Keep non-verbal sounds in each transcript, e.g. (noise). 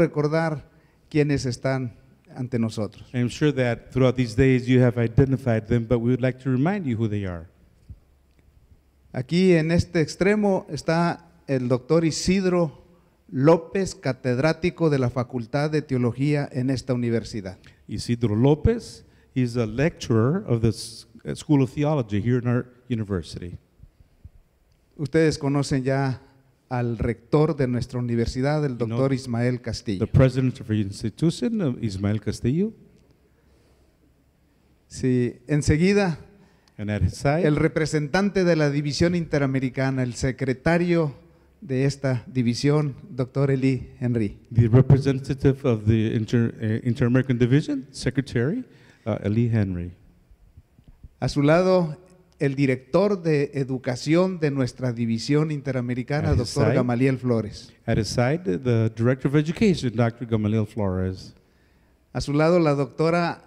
recordar quienes están ante nosotros. I'm sure that throughout these days you have identified them, but we would like to remind you who they are. Aquí en este extremo está el doctor Isidro López, catedrático de la Facultad de Teología en esta universidad. Isidro López is a lecturer of the uh, School of Theology here in our university. Ustedes conocen ya al rector de nuestra universidad, el doctor Ismael Castillo. The president of the institution, uh, Ismael Castillo. Sí, enseguida side, el representante de la división interamericana, el secretario de esta división, doctor Eli Henry. The representative of the Inter, uh, American Division, secretary uh, Eli Henry. A su lado, el director de educación de nuestra división interamericana, doctor Gamaliel Flores. At his side, the director of education, Dr. Gamaliel Flores. A su lado, la doctora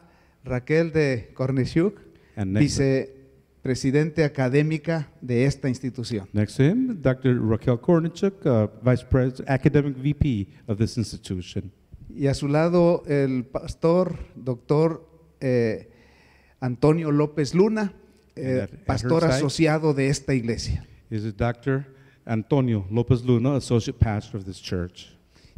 Raquel de Cornishuk, vicepresidente académica de esta institución. Next Dr. Raquel Cornishuk, uh, Academic VP of this institution. Y a su lado, el pastor, doctor eh, Antonio López Luna, eh, pastor asociado de esta iglesia. Is Dr. Antonio López Luna, associate pastor of this church.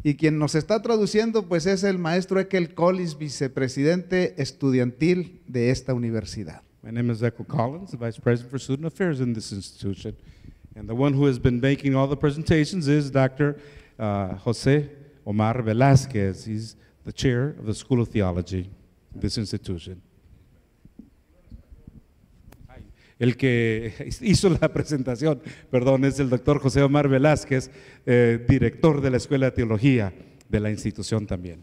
Y quien nos está traduciendo, pues es el maestro Ekel Collins, vicepresidente estudiantil de esta universidad. My name is Ekel Collins, vicepresidente vice president for student affairs in this institution. And the one who has been making all the presentations is Dr. Uh, Jose Omar velazquez. He's the chair of the School of Theology, this institution. el que (laughs) hizo la presentación, perdón, es el doctor José Omar Velázquez, eh, director de la Escuela de Teología de la institución también.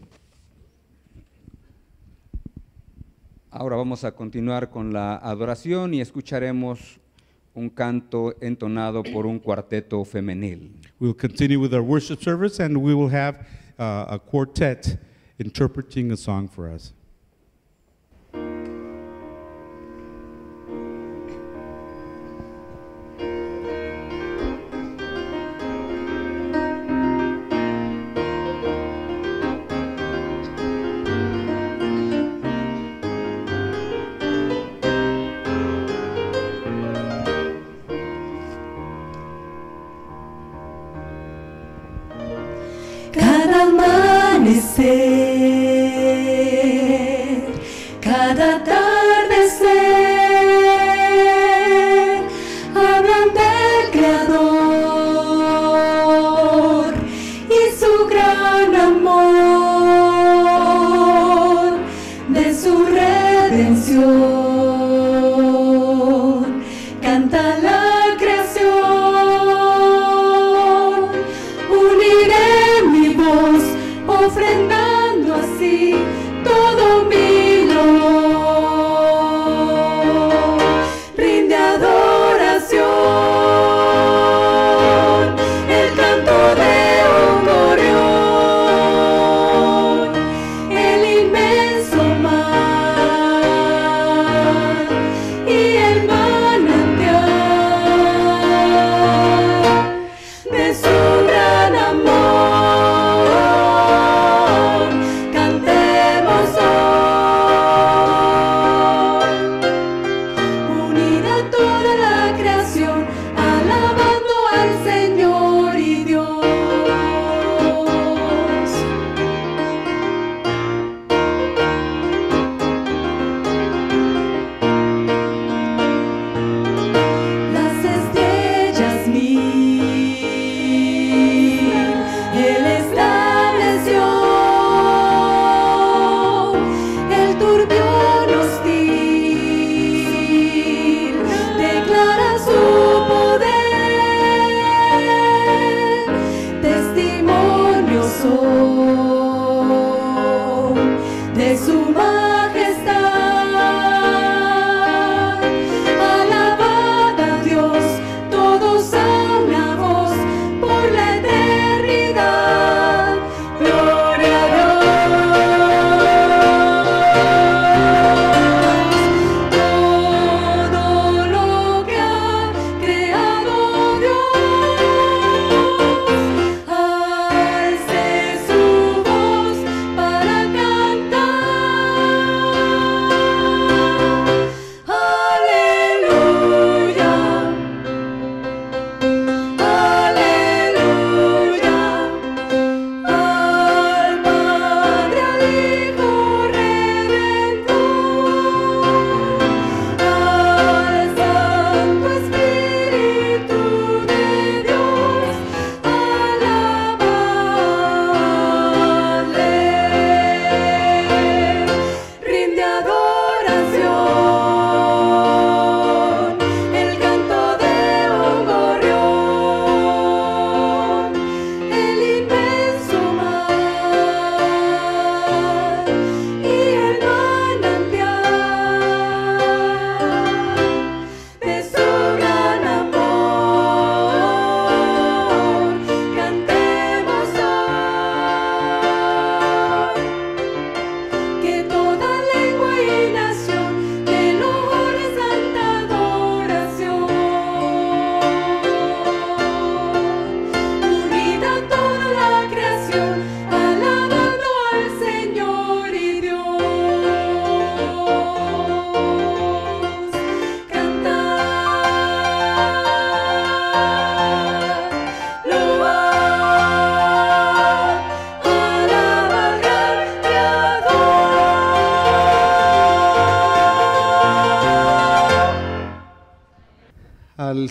Ahora vamos a continuar con la adoración y escucharemos un canto entonado por un cuarteto femenil. We'll continue with our worship service and we will have uh, a quartet interpreting a song for us.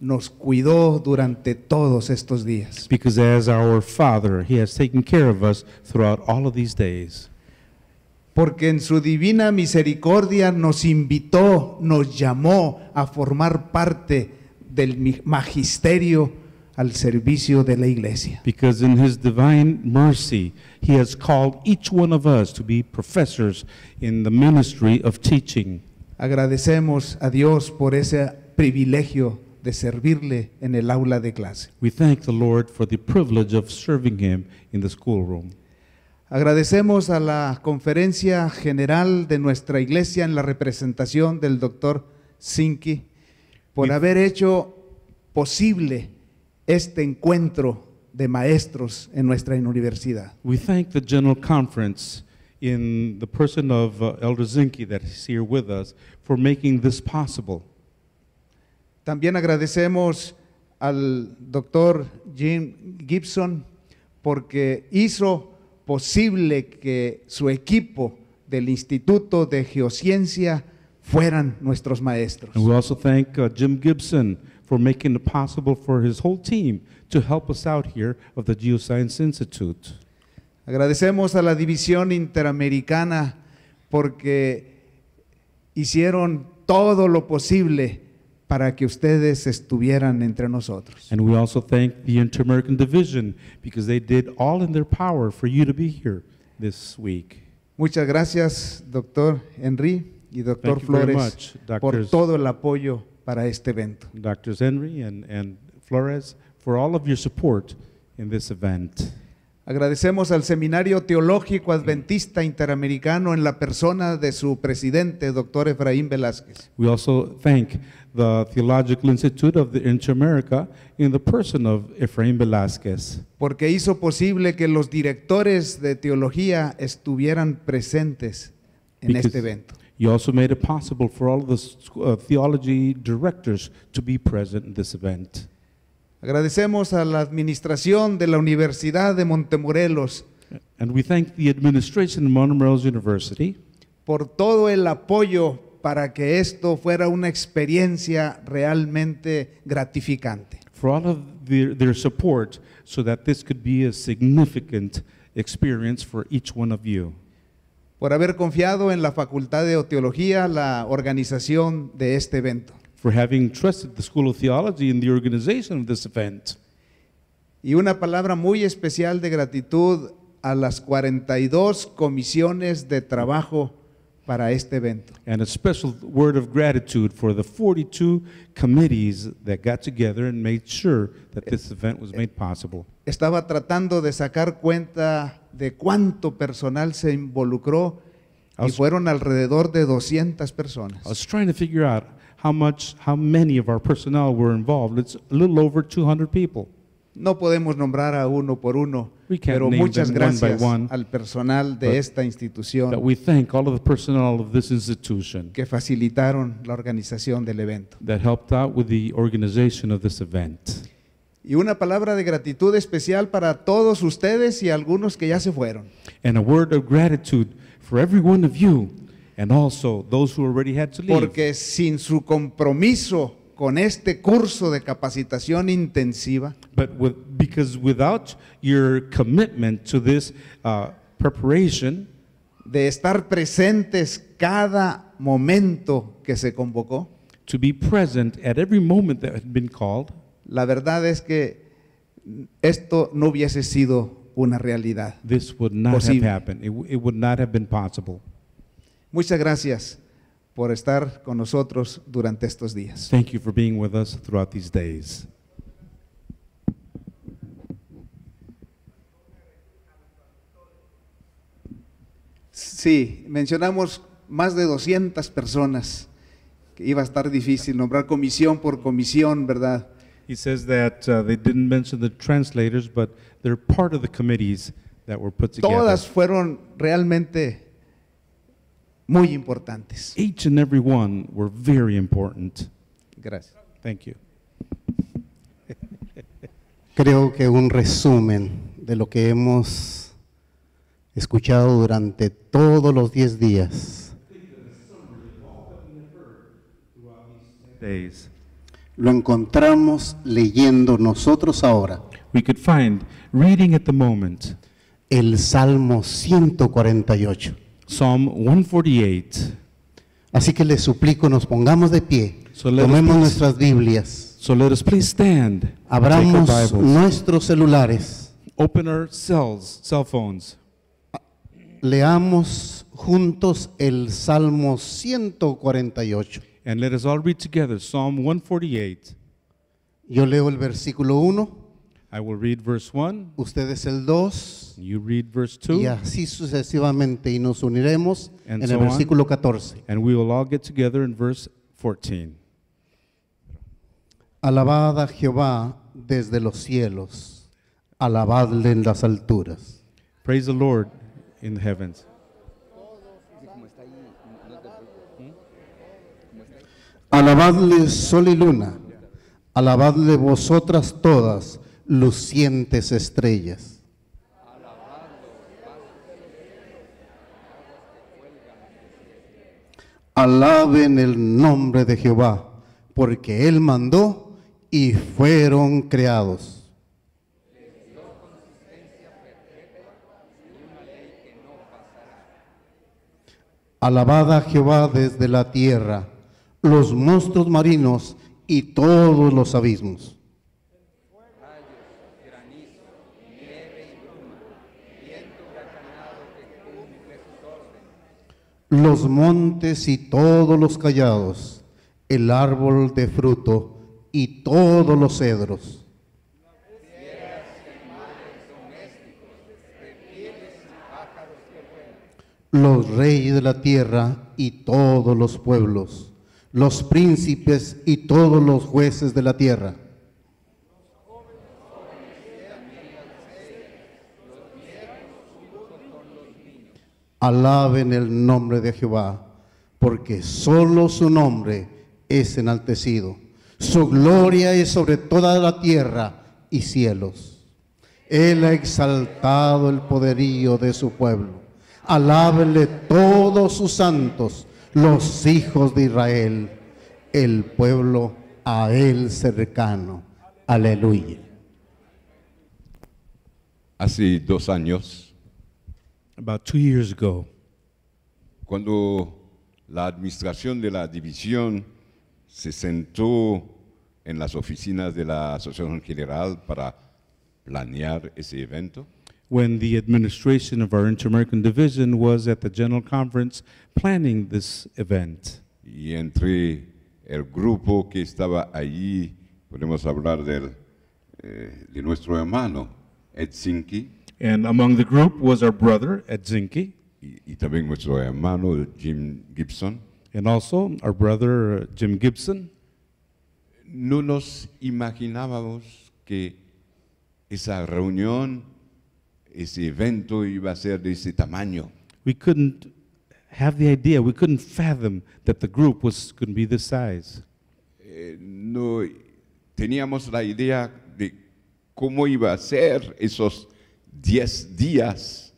nos cuidó durante todos estos días. Porque en su divina misericordia nos invitó, nos llamó a formar parte del magisterio al servicio de la iglesia. Agradecemos a Dios por ese privilegio de servirle en el aula de clase. We thank the Lord for the privilege of serving him in the schoolroom. Agradecemos a la conferencia general de nuestra iglesia en la representación del doctor Sinki por haber hecho posible este encuentro de maestros en nuestra universidad. We thank the General Conference in the person of uh, Elder Zinke that is here with us for making this possible. También agradecemos al doctor Jim Gibson porque hizo posible que su equipo del Instituto de Geociencia fueran nuestros maestros. we uh, Jim Gibson Institute. Agradecemos a la División Interamericana porque hicieron todo lo posible para que ustedes estuvieran entre nosotros. And we also thank the Inter-American Division because they did all in their power for you to be here this week. Muchas gracias, doctor Henry y doctor Flores, much, por todo el apoyo para este evento. Doctors Henry and, and Flores, for all of your support in this event. Agradecemos al Seminario Teológico Adventista Interamericano en la persona de su presidente, Dr. Efraín Velázquez. We also thank the Theological Institute of the Interamerica in the person of Efraín Velázquez. Porque hizo posible que los directores de teología estuvieran presentes en este evento. You also made it possible for all of the uh, theology directors to be present in this event. Agradecemos a la administración de la Universidad de Montemorelos. por todo el apoyo para que esto fuera una experiencia realmente gratificante. For all support so that this could be a significant experience for each one of you. Por haber confiado en la Facultad de Teología la organización de este evento. for having trusted the School of Theology in the organization of this event. Y una palabra muy especial de gratitud a las 42 comisiones de trabajo para este evento. And a special word of gratitude for the 42 committees that got together and made sure that this event was made possible. Estaba tratando de sacar cuenta de cuánto personal se involucró y fueron alrededor de 200 personas. I was trying to figure out how much, how many of our personnel were involved. It's a little over 200 people. No podemos nombrar a uno por uno, We can't pero name muchas them gracias one by one, al personal de but- esta we thank all of the personnel of this institution que facilitaron la organización del evento. that helped out with the organization of this event. Y una palabra de gratitud especial para todos ustedes y algunos que ya se fueron. And a word of gratitude for every one of you and also those who already had to leave. Porque sin su compromiso con este curso de capacitación intensiva, But with, because without your commitment to this uh, preparation, de estar presentes cada momento que se convocó, to be present at every moment that had been called, la verdad es que esto no hubiese sido una realidad. this would not have happened. It, it would not have been possible. Muchas gracias por estar con nosotros durante estos días. Thank you for being with us throughout these days. Sí, mencionamos más de 200 personas. Que iba a estar difícil nombrar comisión por comisión, ¿verdad? He says that uh, they didn't mention the translators, but they're part of the committees that were put together. Todas fueron realmente muy importantes. Each and every one were very important. Gracias. Thank you. (laughs) Creo que un resumen de lo que hemos escuchado durante todos los 10 días lo encontramos leyendo nosotros ahora. We could reading at the moment el Salmo 148. Psalm 148. Así que les suplico, nos pongamos de pie, tomemos nuestras Biblias, stand, abramos nuestros celulares, open Leamos juntos el Salmo 148. And let us all read 148. Yo leo el versículo 1. I will read verse 1. Ustedes el 2. You read verse 2. Y así sucesivamente y nos uniremos and en so el versículo on. 14. And we will all get together in verse 14. Alabad a Jehová desde los cielos. Alabadle en las alturas. Praise the Lord in the heavens. Alabadle sol y luna. Alabadle vosotras todas lucientes estrellas. Alaben el nombre de Jehová, porque Él mandó y fueron creados. Alabada Jehová desde la tierra, los monstruos marinos y todos los abismos. los montes y todos los callados, el árbol de fruto y todos los cedros. Los reyes de la tierra y todos los pueblos, los príncipes y todos los jueces de la tierra. Alaben el nombre de Jehová, porque solo su nombre es enaltecido. Su gloria es sobre toda la tierra y cielos. Él ha exaltado el poderío de su pueblo. Alábenle todos sus santos, los hijos de Israel, el pueblo a él cercano. Aleluya. Hace dos años About years ago, cuando la administración de la división se sentó en las oficinas de la Asociación General para planear ese evento, when the administration of our Inter-American Division was at the General Conference planning this event. y entre el grupo que estaba allí, podemos hablar del, eh, de nuestro hermano Sinkey. And among the group was our brother Edzinki, Zinke. Y, también nuestro hermano Jim Gibson. And also our brother uh, Jim Gibson. No nos imaginábamos que esa reunión, ese evento iba a ser de ese tamaño. We couldn't have the idea, we couldn't fathom that the group was going to be this size. did eh, no teníamos la idea de cómo iba a ser esos 10 días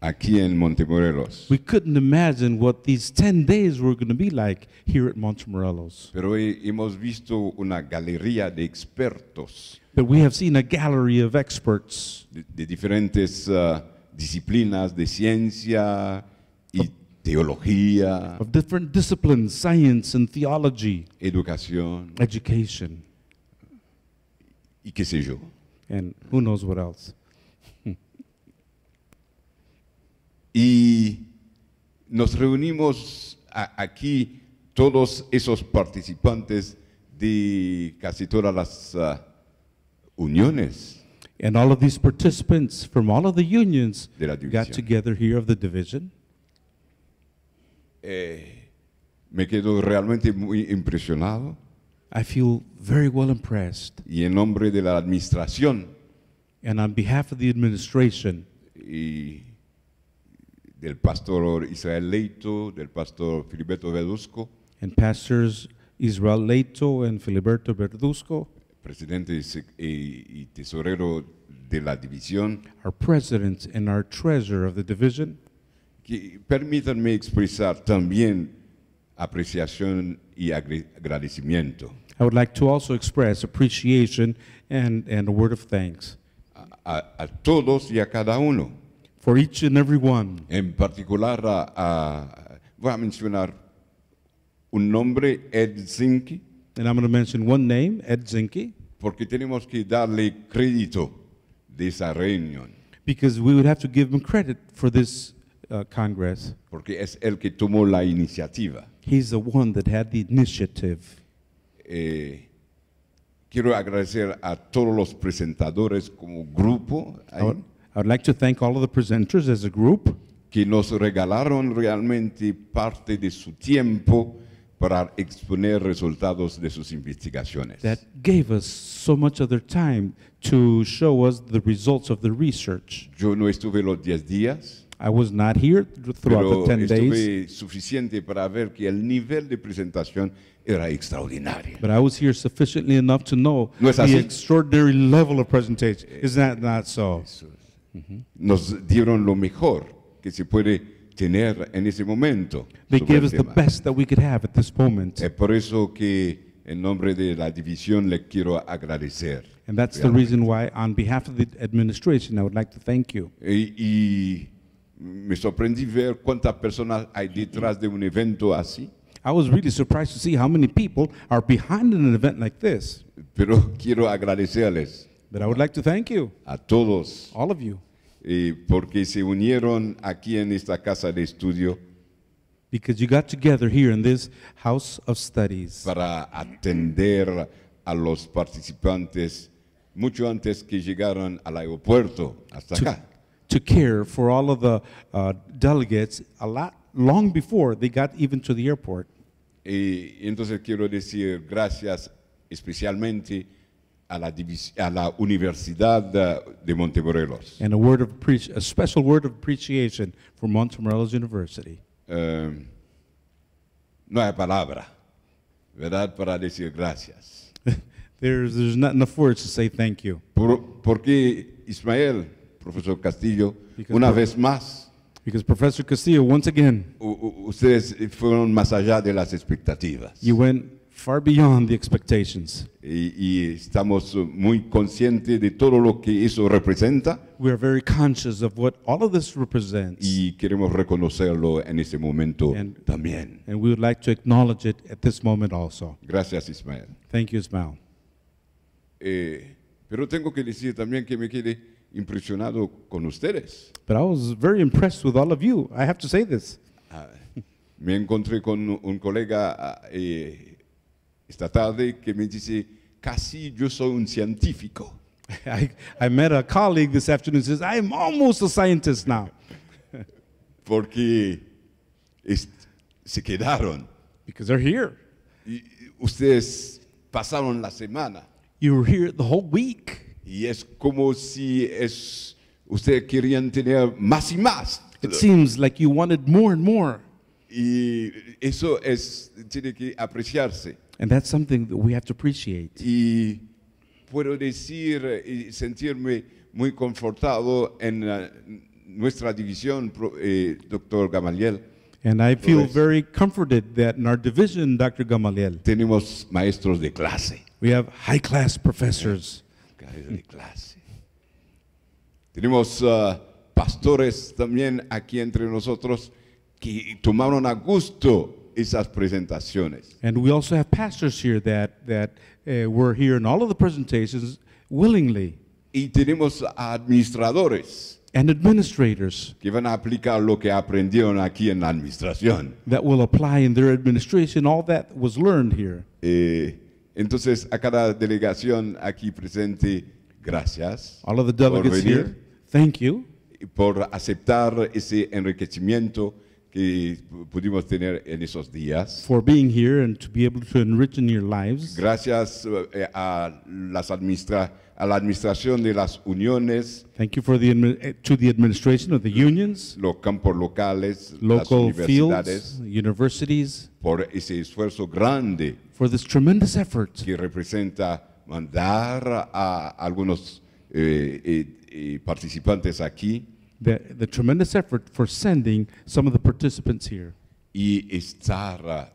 aquí en Montemorelos. We couldn't imagine what these 10 days were going to be like here at Montemorelos. Pero hemos visto una galería de expertos But we have seen a gallery of experts de, de diferentes ah, disciplinas de ciencia y teología, of different disciplines, science and theology, educación education, y qué sé yo. and who knows what else. y nos reunimos aquí todos esos participantes de casi todas las ah, uniones. And all of these participants from all of the unions got together here of the division. Eh, me quedo realmente muy impresionado. I feel very well impressed. Y en nombre de la administración. And on behalf of the administration del pastor Israel Leito, del pastor Filiberto Verduzco, and pastors Israel Leito and Filiberto Verduzco, presidente y tesorero de la división, our president and our treasurer of the division. Que permítanme expresar también apreciación y agradecimiento. I would like to also express appreciation and, and a word of thanks. a, a todos y a cada uno For each and every one. En particular, a, a, voy a mencionar un nombre, Ed Zinke. And I'm going to mention one name, Ed Zinke. Porque tenemos que darle crédito de esa reunión. Because we would have to give him credit for this uh, Congress. Porque es el que tomó la iniciativa. He's the one that had the initiative. Eh, quiero agradecer a todos los presentadores como grupo. group. I'd like to thank all of the presenters as a group que nos regalaron realmente parte de su tiempo para exponer resultados de sus investigaciones. that gave us so much of their time to show us the results of the research. Yo no estuve los 10 días, I was not here throughout the 10 days, estuve suficiente para ver que el nivel de presentación era extraordinario. but I was here sufficiently enough to know No the extraordinary level of presentation. Is that not so? nos dieron lo mejor que se puede tener en ese momento. They gave us the best that we could have at this moment. Es por eso que en nombre de la división le quiero agradecer. And that's realmente. the reason why on behalf of the administration I would like to thank you. Y, y me sorprendí ver cuántas personas hay detrás de un evento así. I was really surprised to see how many people are behind an event like this. Pero quiero agradecerles. But I would like to thank you. A todos. All of you. porque se unieron aquí en esta casa de estudio. Because you got together here in this house of studies. Para atender a los participantes mucho antes que llegaran al aeropuerto hasta to, acá. To care for all of the uh, delegates a lot long before they got even to the airport. Y entonces quiero decir gracias especialmente a la, a la Universidad de Montemorelos. And a word of a special word of appreciation for Montemorelos University. Um, no hay palabra, ¿verdad? Para decir gracias. (laughs) there's, there's not enough to say thank you. Por, porque Ismael, profesor Castillo, una vez más. Because Professor Castillo, once again, ustedes fueron más allá de las expectativas. You went Far beyond the expectations. Y, y, estamos muy conscientes de todo lo que eso representa. We are very conscious of what all of this represents. Y queremos reconocerlo en momento and, también. And we would like to acknowledge it at this moment also. Gracias, Ismael. Thank you, Ismael. Eh, pero tengo que decir también que me quedé impresionado con ustedes. But I was very impressed with all of you. I have to say this. Ah, me encontré con un colega eh, esta tarde que me dice, casi yo soy un científico. (laughs) I, met a colleague this afternoon who says, I'm almost a scientist now. (laughs) Porque se quedaron. Because they're here. Y ustedes pasaron la semana. You were here the whole week. Y es como si es, ustedes querían tener más y más. It seems like you wanted more and more. Y eso es, tiene que apreciarse. And that's something that we have to appreciate. Y puedo decir y sentirme muy confortado en nuestra división, eh, doctor Gamaliel. And I feel very comforted that in our division, Dr. Gamaliel, Tenemos maestros de clase. we have high class professors. De clase. Tenemos ah, pastores también aquí entre nosotros que tomaron a gusto esas presentaciones. And we also have pastors here that, that uh, were here in all of the presentations willingly. Y tenemos administradores and administrators que van a aplicar lo que aprendieron aquí en la administración. that will apply in their administration all that was learned here. Eh, entonces, a cada delegación aquí presente, gracias All of the delegates here, thank you por aceptar ese enriquecimiento que pudimos tener en esos días. For being here and to be able to enrich in your lives. Gracias eh, a las administra a la administración de las uniones. Thank you for the eh, to the administration of the unions. Los campos locales, local las universidades, fields, universities. Por ese esfuerzo grande. For this tremendous effort. Que representa mandar a algunos eh, eh, eh participantes aquí. the, the tremendous effort for sending some of the participants here. Y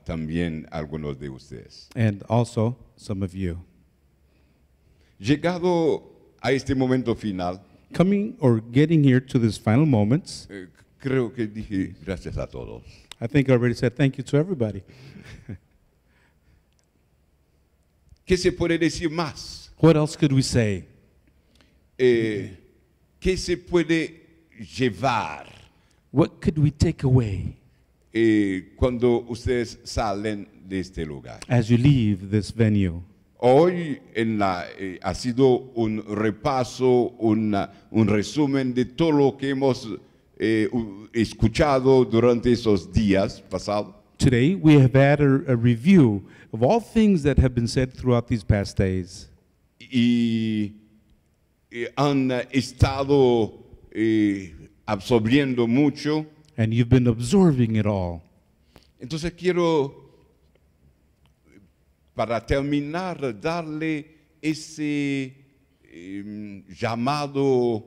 también algunos de ustedes. And also some of you. Llegado a este momento final. Coming or getting here to this final moments. Eh, creo que dije gracias a todos. I think I already said thank you to everybody. (laughs) ¿Qué se puede decir más? What else could we say? Eh, ¿Qué se puede llevar. What could we take away? Eh, cuando ustedes salen de este lugar. As you leave this venue. Hoy en la, eh, ha sido un repaso, una, un resumen de todo lo que hemos eh, escuchado durante esos días pasados. Today we have had a, a, review of all things that have been said throughout these past days. Y, y eh, han estado absorbiendo mucho. And you've been absorbing it all. Entonces quiero, para terminar, darle ese em, llamado,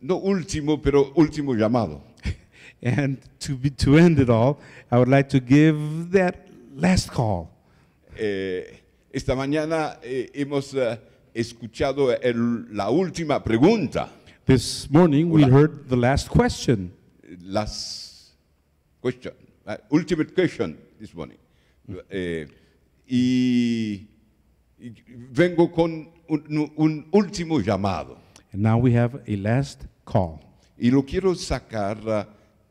no último, pero último llamado. (laughs) And to, to end it all, I would like to give that last call. Eh, esta mañana eh, hemos eh, escuchado la última pregunta. This morning we heard the last question. Last question, uh, ultimate question this morning. Eh, y, vengo con un, último llamado. And now we have a last call. Y lo quiero sacar uh,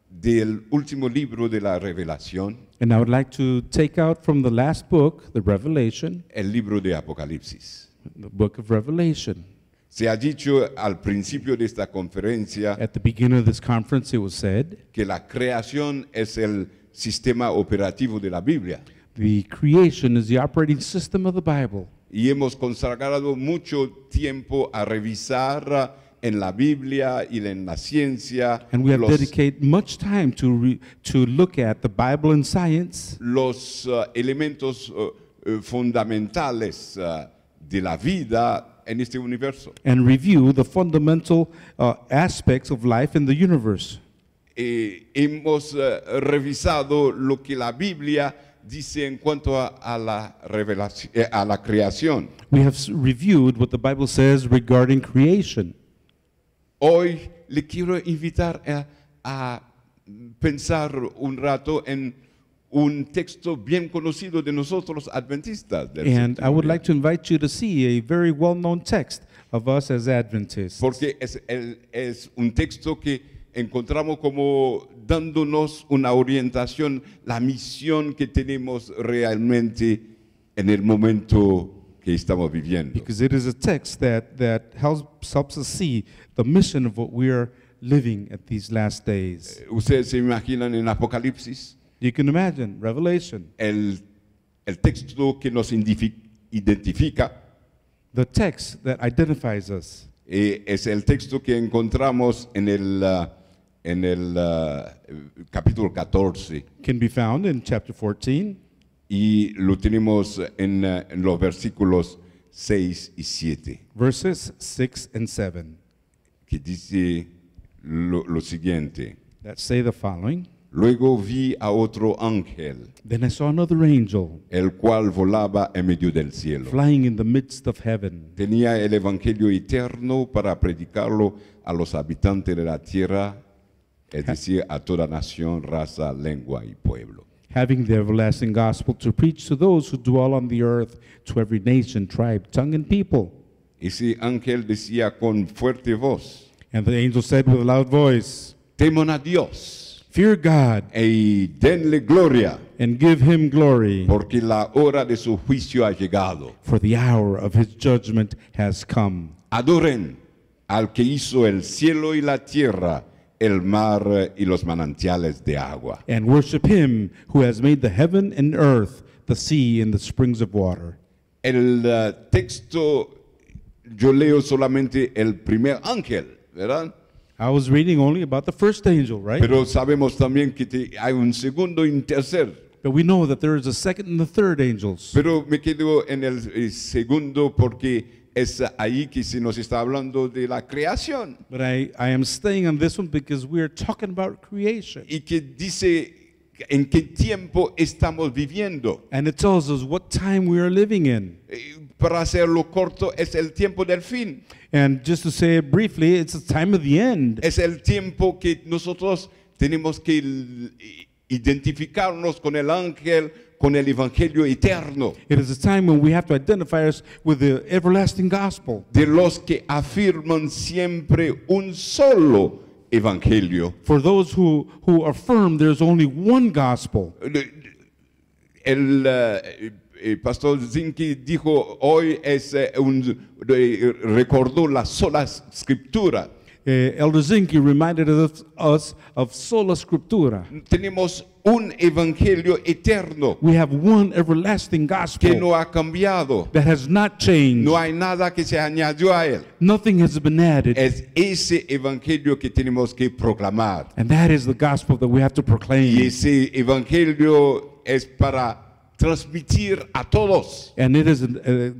del último libro de la Revelación. And I would like to take out from the last book, the Revelation. El libro de Apocalipsis. The book of Revelation. Se ha dicho al principio de esta conferencia que la creación es el sistema operativo de la Biblia y hemos consagrado mucho tiempo a revisar en la Biblia y en la ciencia los, much los elementos fundamentales de la vida en este universo. and review the fundamental uh, aspects of life in the universe. Eh, hemos eh, revisado lo que la Biblia dice en cuanto a, a la revelación, eh, a la creación. We have reviewed what the Bible says regarding creation. Hoy le quiero invitar a, a pensar un rato en un texto bien conocido de nosotros adventistas. And I would a Porque es, es un texto que encontramos como dándonos una orientación, la misión que tenemos realmente en el momento que estamos viviendo. Because it is a text that, that helps, helps us see the mission of what eh, ¿Ustedes se imaginan en Apocalipsis? You can imagine, Revelation. El, el texto que nos identifica. The text that identifies us. Eh, es el texto que encontramos en el, uh, en el uh, capítulo 14. Can be found in chapter 14. Y lo tenemos en, uh, en los versículos 6 y 7. Verses 6 and 7. Que dice lo, lo siguiente. That say the following. Luego vi a otro ángel, Then I saw another angel el cual volaba en medio del cielo. flying in the midst of heaven. Tenía el Evangelio eterno para predicarlo a los habitantes de la tierra, es decir, a toda nación, raza, lengua y pueblo. having the everlasting gospel to preach to those who dwell on the earth, to every nation, tribe, tongue, and people. Ese ángel decía con fuerte voz, And the angel said with a loud voice, temo a Dios Fear God. denle gloria. And give him glory. Porque la hora de su juicio ha llegado. For the hour of his judgment has come. Adoren al que hizo el cielo y la tierra, el mar y los manantiales de agua. And worship him who has made the heaven and earth, the sea and the springs of water. El uh, texto yo leo solamente el primer ángel, ¿verdad? I was reading only about the first angel, right? Pero sabemos también que hay un segundo y un tercer. But we know that there is a second and a third angels. Pero me quedo en el eh, segundo porque es ahí que se nos está hablando de la creación. But I, I am staying on this one because we are talking about creation. Y que dice en qué tiempo estamos viviendo. And it tells us what time we are living in. Eh, para hacerlo corto, es el tiempo del fin. And just to say it briefly, it's the time of the end. Es el tiempo que nosotros tenemos que identificarnos con el ángel, con el evangelio eterno. It is a time when we have to identify us with the everlasting gospel. De los que afirman siempre un solo evangelio. For those who who affirm there's only one gospel. Eh, el, uh, el eh, pastor Zinke dijo, hoy es eh, un, recordó la sola escritura. Eh, Elder Zinke reminded us of sola scriptura. Tenemos un evangelio eterno. We have one everlasting gospel que no ha cambiado. That has not changed. No hay nada que se añadió a él. Nothing has been added. Es ese evangelio que tenemos que proclamar. And that is the gospel that we have to proclaim. Y ese evangelio es para transmitir a todos. And uh,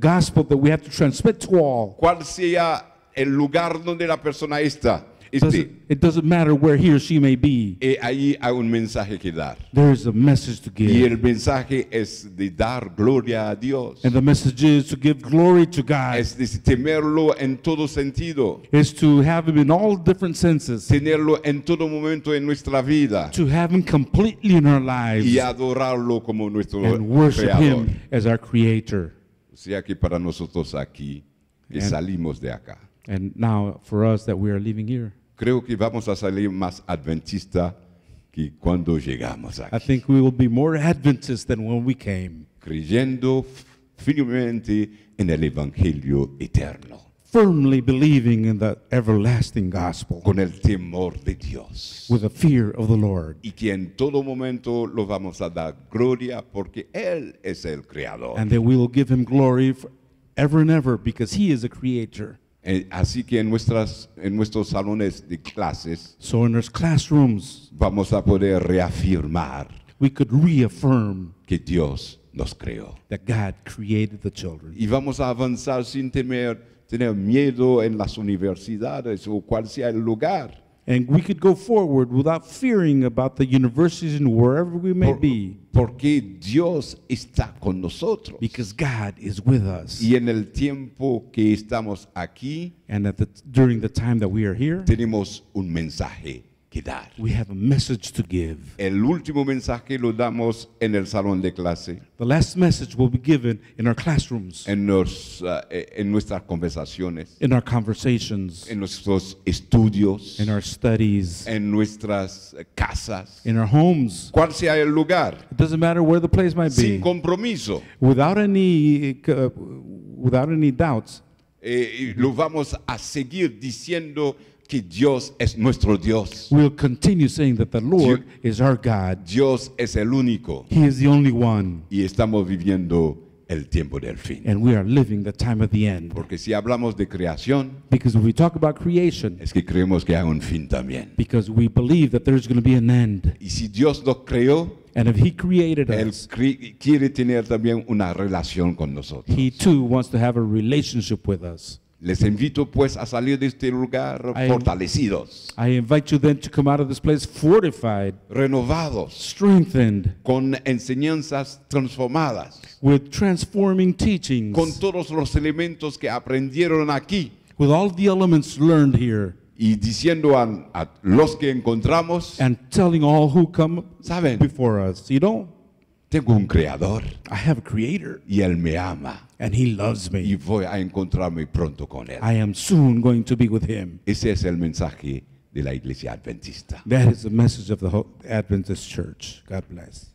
¿Cuál sea el lugar donde la persona está? Este, it doesn't matter where he or she may be. Eh, hay un mensaje que dar. There is a message to give. Y el mensaje es de dar gloria a Dios. And the message is to give glory to God. Es de temerlo en todo sentido. Is to have him in all different senses. Tenerlo en todo momento en nuestra vida. To have him completely in our lives. Y adorarlo como nuestro And worship creador. him as our creator. O sea que para nosotros aquí y salimos de acá. And now for us that we are living here. Creo que vamos a salir más adventista que cuando llegamos aquí. I think we will be more Adventist than when we came. Creyendo firmemente en el evangelio eterno. Firmly believing in the everlasting gospel. Con el temor de Dios. With the fear of the Lord. Y que en todo momento lo vamos a dar gloria porque él es el creador. And that we will give him glory ever and ever because he is a creator. Eh, así que en, nuestras, en nuestros salones de clases classrooms, vamos a poder reafirmar que Dios nos creó. Y vamos a avanzar sin temer, tener miedo en las universidades o cual sea el lugar. And we could go forward without fearing about the universities and wherever we may Por, be. Porque Dios está con nosotros. Because God is with us. Y en el tiempo que estamos aquí, and at the, during the time that we are here, tenemos un mensaje que dar. We have a message to give. El último mensaje lo damos en el salón de clase. The last message will be given in our classrooms. En, nos, uh, en nuestras conversaciones. In our conversations. En nuestros estudios. In our studies. En nuestras eh, casas. In our homes. Cuál sea el lugar. It doesn't matter where the place might be. Sin compromiso. Without any, uh, without any doubts. Eh, lo vamos a seguir diciendo que Dios es nuestro Dios. We'll continue saying that the Lord Dios, is our God. Dios es el único. He is the only one. Y estamos viviendo el tiempo del fin. And we are living the time of the end. Porque si hablamos de creación, because if we talk about creation, es que creemos que hay un fin también. Because we believe that there's going to be an end. Y si Dios creó, and if he created él us, quiere tener también una relación con nosotros. He too wants to have a relationship with us. Les invito pues a salir de este lugar fortalecidos. renovados, con enseñanzas transformadas, transforming con todos los elementos que aprendieron aquí, Y diciendo a, los que encontramos, saben, before us, you tengo un creador. I have a creator. Y él me ama. And he loves me. Y voy a encontrarme pronto con él. I am soon going to be with him. Ese es el mensaje de la iglesia adventista. That is the message of the Adventist Church. God bless.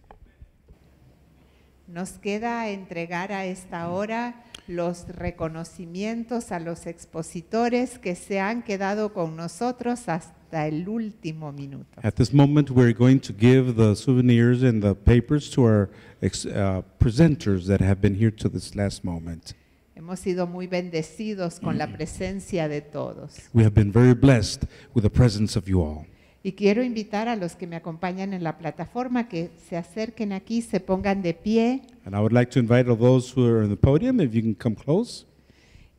Nos queda entregar a esta hora los reconocimientos a los expositores que se han quedado con nosotros hasta hasta el último minuto. At this moment, we're going to give the souvenirs and the papers to our uh, presenters that have been here to this last moment. Hemos sido muy bendecidos con la mm. presencia de todos. We have been very blessed with the presence of you all. Y quiero invitar a los que me acompañan en la plataforma que se acerquen aquí, se pongan de pie. And I would like to invite all those who are on the podium, if you can come close.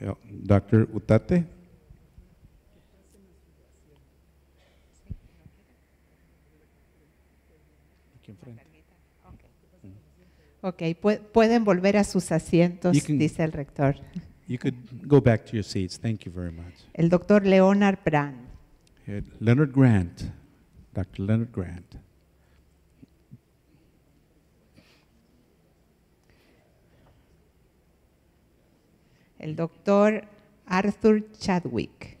Eh, Dr. Utate. Ok, pueden volver a sus asientos, dice el rector. You could go back to your seats. Thank you very much. El doctor Leonard Brandt. Eh, Leonard Grant. Dr. Leonard Grant. el doctor Arthur Chadwick.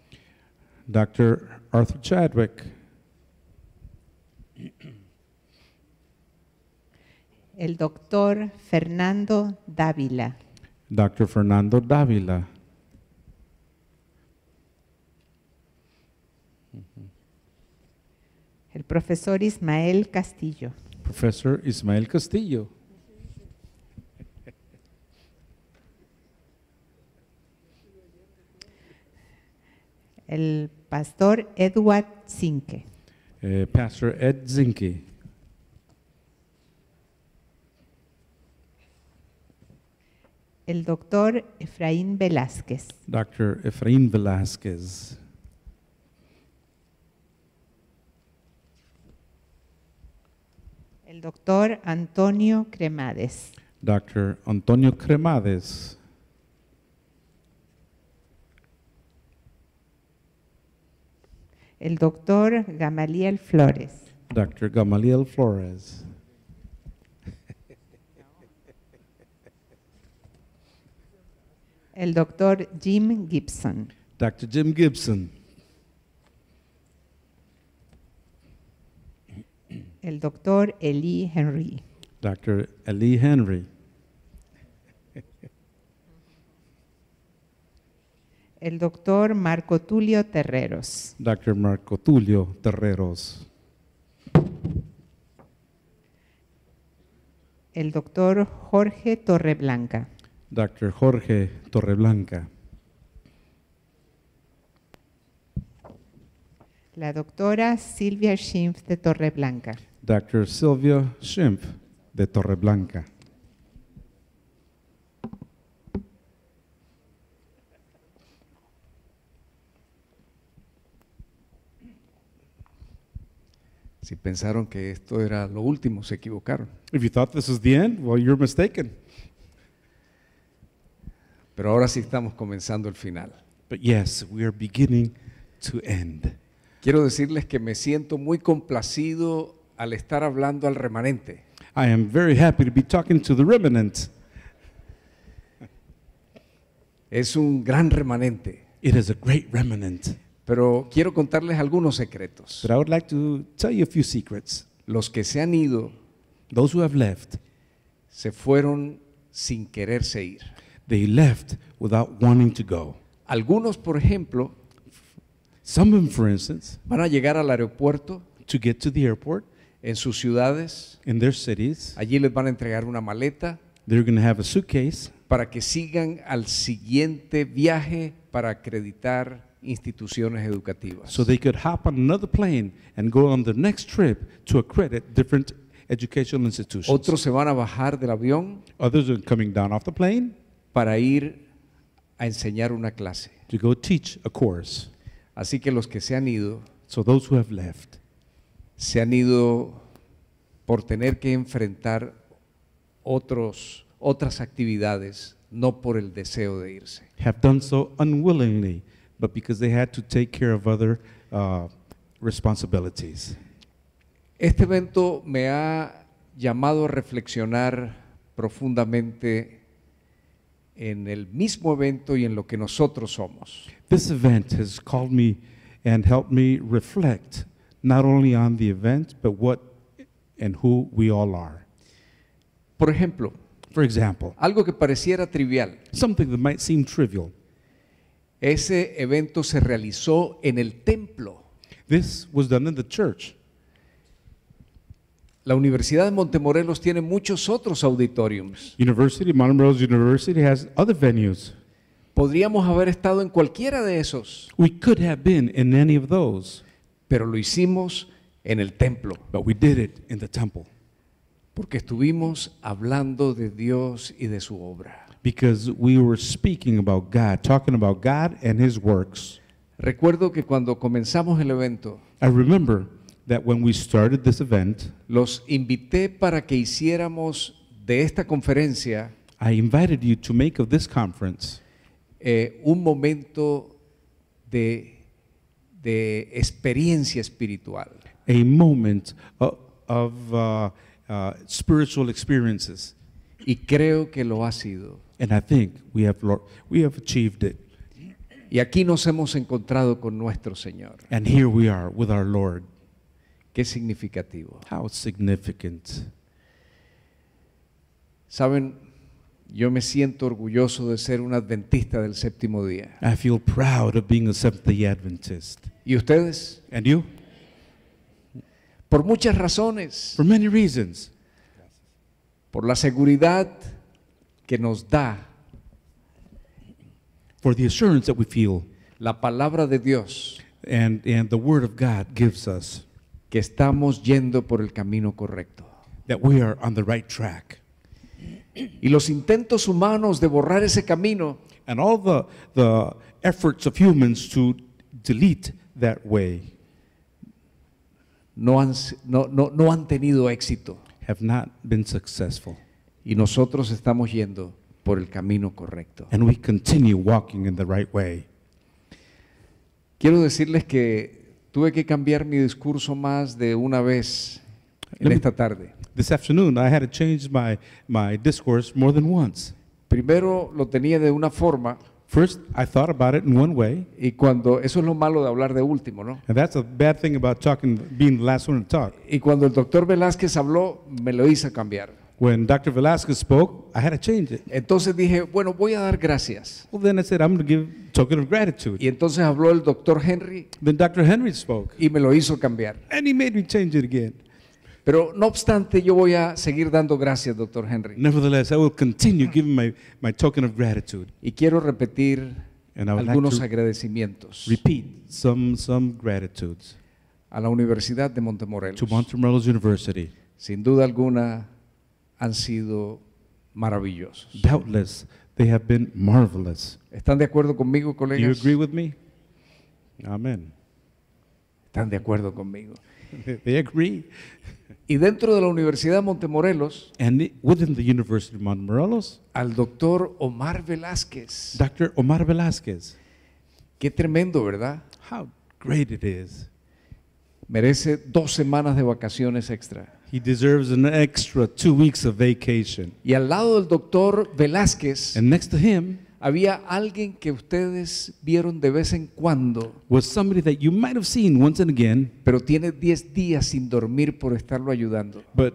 Doctor Arthur Chadwick. El doctor Fernando Dávila. Doctor Fernando Dávila. El profesor Ismael Castillo. profesor Ismael Castillo. el pastor Edward Zinke. Eh, pastor Ed Zinke. El doctor Efraín Velázquez. Doctor Efraín Velázquez. El doctor Antonio Cremades. Doctor Antonio Cremades. el doctor Gamaliel Flores. Doctor Gamaliel Flores. El doctor Jim Gibson. Doctor Jim Gibson. El doctor Eli Henry. Doctor Eli Henry. el doctor Marco Tulio Terreros. Doctor Marco Tulio Terreros. El doctor Jorge Torreblanca. Doctor Jorge Torreblanca. La doctora Silvia Schimpf de Torreblanca. Doctor Silvia Schimpf de Torreblanca. Si pensaron que esto era lo último, se equivocaron. Pero ahora sí estamos comenzando el final. we beginning end. Quiero decirles que me siento muy complacido al estar hablando al remanente. I am very happy to be talking to the Es un gran remanente. Pero quiero contarles algunos secretos. But I would like to tell you a few secrets. Los que se han ido, those who have left, se fueron sin quererse ir. They left without wanting to go. Algunos, por ejemplo, Some for instance, van a llegar al aeropuerto to get to the airport, en sus ciudades. In their cities, allí les van a entregar una maleta. They're going to have a suitcase para que sigan al siguiente viaje para acreditar instituciones educativas. So they could hop on another plane and go on the next trip to accredit different educational institutions. Otros se van a bajar del avión. Others are coming down off the plane para ir a enseñar una clase. To go teach a course. Así que los que se han ido, so those who have left, se han ido por tener que enfrentar otros otras actividades, no por el deseo de irse. Have done so unwillingly. but because they had to take care of other uh, responsibilities. Este evento me ha llamado a reflexionar profundamente en el mismo evento y en lo que nosotros somos. This event has called me and helped me reflect not only on the event but what and who we all are. Por ejemplo, for example, algo que pareciera trivial. Something that might seem trivial. Ese evento se realizó en el templo. This was done in the church. La Universidad de Montemorelos tiene muchos otros auditoriums. University, Montemorelos University has other venues. Podríamos haber estado en cualquiera de esos. Pero lo hicimos en el templo. Porque estuvimos hablando de Dios y de su obra. because we were speaking about God, talking about God and his works. Recuerdo que cuando comenzamos el evento, I remember that when we started this event, los invité para que hiciéramos de esta conferencia I invited you to make of this conference eh, un momento de, de experiencia espiritual. A moment of, of uh, uh, spiritual experiences. Y creo que lo ha sido. And I think we have, we have achieved it. Y aquí nos hemos encontrado con nuestro Señor. And here we are with our Lord. Qué significativo. How significant. Saben, yo me siento orgulloso de ser un adventista del séptimo día. I feel proud of being a Seventh-day Adventist. ¿Y ustedes? And you? Por muchas razones. For many reasons. Por la seguridad que nos da for the assurance that we feel. La palabra de Dios and, and the word of God gives us que estamos yendo por el camino correcto. That we are on the right track. Y los intentos humanos de borrar ese camino and all the, the efforts of humans to delete that way no han, no, no, no han tenido éxito. Have not been successful. Y nosotros estamos yendo por el camino correcto. Quiero decirles que tuve que cambiar mi discurso más de una vez en esta tarde. Primero lo tenía de una forma. Y cuando eso es lo malo de hablar de último, ¿no? Y cuando el doctor Velázquez habló, me lo hizo cambiar. When Dr. Velasquez spoke, I had to change it. Entonces dije, bueno, voy a dar gracias. Well, then I said, I'm going to give token of gratitude. Y entonces habló el doctor Henry. Then Dr. Henry spoke. Y me lo hizo cambiar. And he made me change it again. Pero no obstante, yo voy a seguir dando gracias, doctor Henry. Nevertheless, I will continue giving my, my token of gratitude. Y quiero repetir And I would algunos like to agradecimientos. Repeat some, some gratitudes. A la Universidad de Montemorelos. To Montemorelos University. Sin duda alguna han sido maravillosos. Doubtless, they have been marvelous. ¿Están de acuerdo conmigo, Do you agree with me? amén Están de acuerdo conmigo. they agree. Y dentro de la Universidad de Montemorelos, And the University Montemorelos, al doctor Omar Velázquez. Dr. Omar velázquez Qué tremendo, ¿verdad? how great it is. Merece dos semanas de vacaciones extra. He deserves an extra two weeks of vacation. Y al lado del doctor Velázquez And next to him había alguien que ustedes vieron de vez en cuando. Was somebody that you might have seen once and again, pero tiene 10 días sin dormir por estarlo ayudando. but